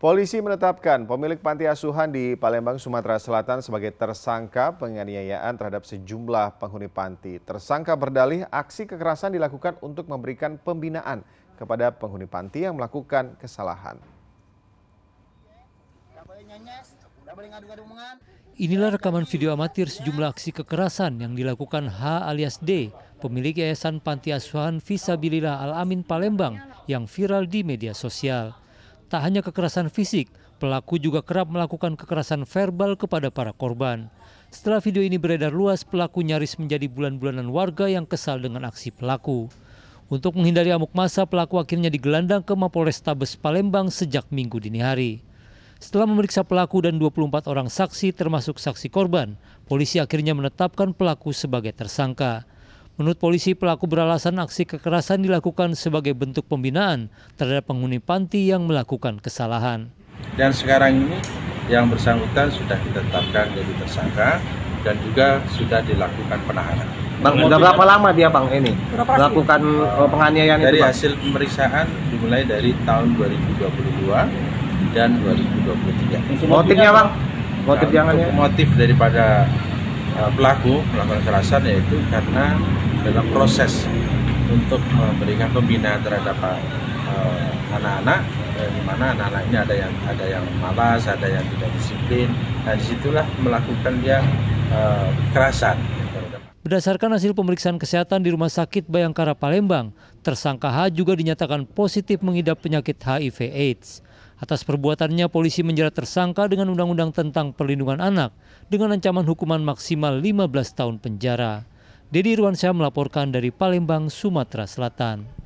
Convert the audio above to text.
Polisi menetapkan pemilik panti asuhan di Palembang, Sumatera Selatan sebagai tersangka penganiayaan terhadap sejumlah penghuni panti. Tersangka berdalih aksi kekerasan dilakukan untuk memberikan pembinaan kepada penghuni panti yang melakukan kesalahan. Inilah rekaman video amatir sejumlah aksi kekerasan yang dilakukan H alias D, pemilik Yayasan Panti Asuhan Visabilillah Al-Amin Palembang yang viral di media sosial. Tak hanya kekerasan fisik, pelaku juga kerap melakukan kekerasan verbal kepada para korban. Setelah video ini beredar luas, pelaku nyaris menjadi bulan-bulanan warga yang kesal dengan aksi pelaku. Untuk menghindari amuk massa, pelaku akhirnya digelandang ke Mapolrestabes Palembang sejak minggu dini hari. Setelah memeriksa pelaku dan 24 orang saksi termasuk saksi korban, polisi akhirnya menetapkan pelaku sebagai tersangka. Menurut polisi, pelaku beralasan aksi kekerasan dilakukan sebagai bentuk pembinaan terhadap penghuni panti yang melakukan kesalahan. Dan sekarang ini yang bersangkutan sudah ditetapkan jadi tersangka dan juga sudah dilakukan penahanan. Bang, sudah berapa lama dia bang ini berapa melakukan eh, penganiayaan dari itu? Dari hasil pemeriksaan dimulai dari tahun 2022 dan 2023. Motifnya bang? Motif yang jangan ya? Motif daripada Eh, pelaku melakukan kekerasan yaitu karena dalam proses untuk memberikan eh, pembinaan terhadap eh, anak-anak di mana anak-anak ini ada yang ada yang malas, ada yang tidak disiplin. Nah, disitulah melakukan dia kekerasan. Berdasarkan hasil pemeriksaan kesehatan di Rumah Sakit Bayangkara Palembang, tersangka H juga dinyatakan positif mengidap penyakit HIV/AIDS. Atas perbuatannya, polisi menjerat tersangka dengan Undang-Undang tentang Perlindungan Anak dengan ancaman hukuman maksimal 15 tahun penjara. Dedi Irwansyah melaporkan dari Palembang, Sumatera Selatan.